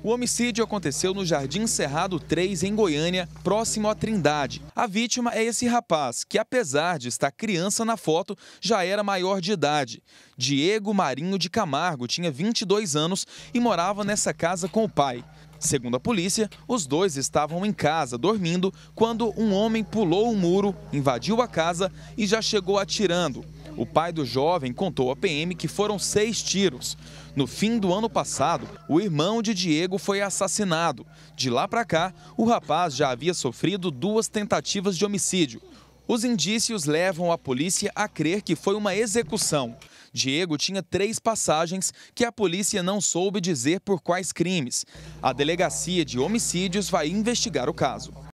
O homicídio aconteceu no Jardim Cerrado 3, em Goiânia, próximo à Trindade. A vítima é esse rapaz, que apesar de estar criança na foto, já era maior de idade. Diego Marinho de Camargo tinha 22 anos e morava nessa casa com o pai. Segundo a polícia, os dois estavam em casa dormindo quando um homem pulou o um muro, invadiu a casa e já chegou atirando. O pai do jovem contou à PM que foram seis tiros. No fim do ano passado, o irmão de Diego foi assassinado. De lá para cá, o rapaz já havia sofrido duas tentativas de homicídio. Os indícios levam a polícia a crer que foi uma execução. Diego tinha três passagens que a polícia não soube dizer por quais crimes. A delegacia de homicídios vai investigar o caso.